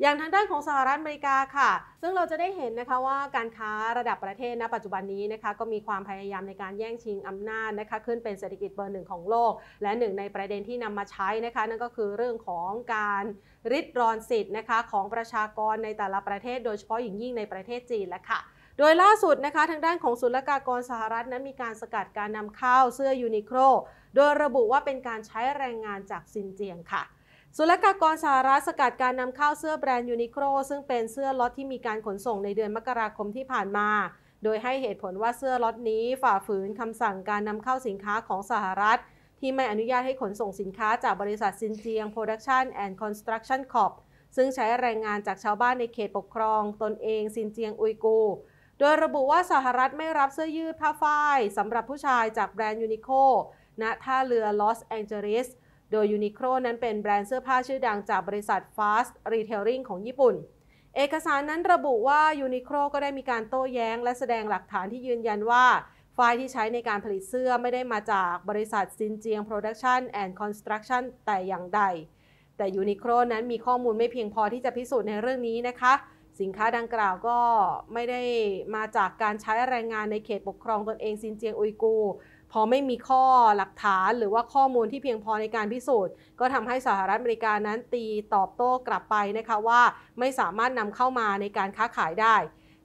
อย่างทางด้านของสหรัฐอเมริกาค่ะ ซึ่งเราจะได้เห็นนะคะว่าการค้าระดับประเทศณ ปัจจุบันนี้นะคะ ก็มีความพยายามในการแย่งชิงอำนาจนะคะขึ้นเป็นเศรษฐกิจเบอร์หนึ่งของโลก และหนึ่งในประเด็นที่นำมาใช้นะคะ นั่นก็คือเรื่องของการ ริดรอนสิทธิ์นะคะ ของประชากรในแต่ละประเทศโดยเฉพาะอย่างยิ่งในประเทศจีนแหละค่ะ โดยล่าสุดนะคะทางด้านของศุลกากรสหรัฐนั้นมีการสกัดการนำเข้าเสื้อยูนิโคลโดยระบุว่าเป็นการใช้แรงงานจากซินเจียงค่ะศุลกากรสหรัฐสกัดการนำเข้าเสื้อแบรนด์ยูนิโคลซึ่งเป็นเสื้อล็อตที่มีการขนส่งในเดือนมกราคมที่ผ่านมา โดยให้เหตุผลว่าเสื้อล็อตนี้ฝ่าฝืนคำสั่งการนำเข้าสินค้าของสหรัฐ ที่ไม่อนุญาตให้ขนส่งสินค้าจากบริษัทซินเจียงโปรดักชันแอนด์คอนสตรักชั่นคอปซึ่งใช้แรงงานจากชาวบ้านในเขตปกครองตนเองซินเจียงอุยกู โดยระบุว่าสหรัฐไม่รับเสื้อยืดผ้าฝ้ายสำหรับผู้ชายจากแบรนด์ยูนิโคณท่าเรือลอสแองเจลิสโดยยูนิโคลนั้นเป็นแบรนด์เสื้อผ้าชื่อดังจากบริษัท Fast Retailing ของญี่ปุ่น เอกสารนั้นระบุว่ายูนิโคลก็ได้มีการโต้แย้งและแสดงหลักฐานที่ยืนยันว่าไฟล์ที่ใช้ในการผลิตเสื้อไม่ได้มาจากบริษัทซินเจียงโปรดักชันแอนด์คอนสตรักชันแต่อย่างใด แต่ยูนิโคลนั้นมีข้อมูลไม่เพียงพอที่จะพิสูจน์ในเรื่องนี้นะคะ สินค้าดังกล่าวก็ไม่ได้มาจากการใช้แรงงานในเขตปกครองตนเองซินเจียงอุยกูพอไม่มีข้อหลักฐานหรือว่าข้อมูลที่เพียงพอในการพิสูจน์ก็ทำให้สหรัฐอเมริกานั้นตีตอบโต้กลับไปนะคะว่าไม่สามารถนำเข้ามาในการค้าขายได้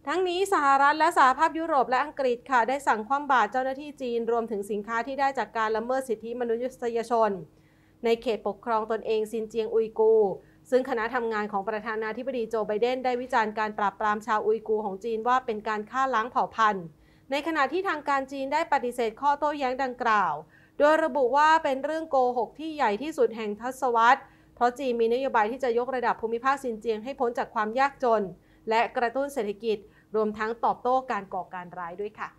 ทั้งนี้สหรัฐและสหภาพยุโรปและอังกฤษค่ะได้สั่งคว่ำบาตรเจ้าหน้าที่จีนรวมถึงสินค้าที่ได้จากการละเมิดสิทธิมนุษยชน ในเขตปกครองตนเองซินเจียงอุยกู ซึ่งคณะทำงานของประธานาธิบดีโจไบเดนได้วิจารณ์การปราบปรามชาวอุยกูของจีนว่าเป็นการฆ่าล้างเผ่าพันธุ์ในขณะที่ทางการจีนได้ปฏิเสธข้อโต้แย้งดังกล่าว โดยระบุว่าเป็นเรื่องโกหกที่ใหญ่ที่สุดแห่งทศวรรษ เพราะจีนมีนโยบายที่จะยกระดับภูมิภาคซินเจียงให้พ้นจากความยากจน และกระตุ้นเศรษฐกิจรวมทั้งตอบโต้การก่อการร้ายด้วยค่ะ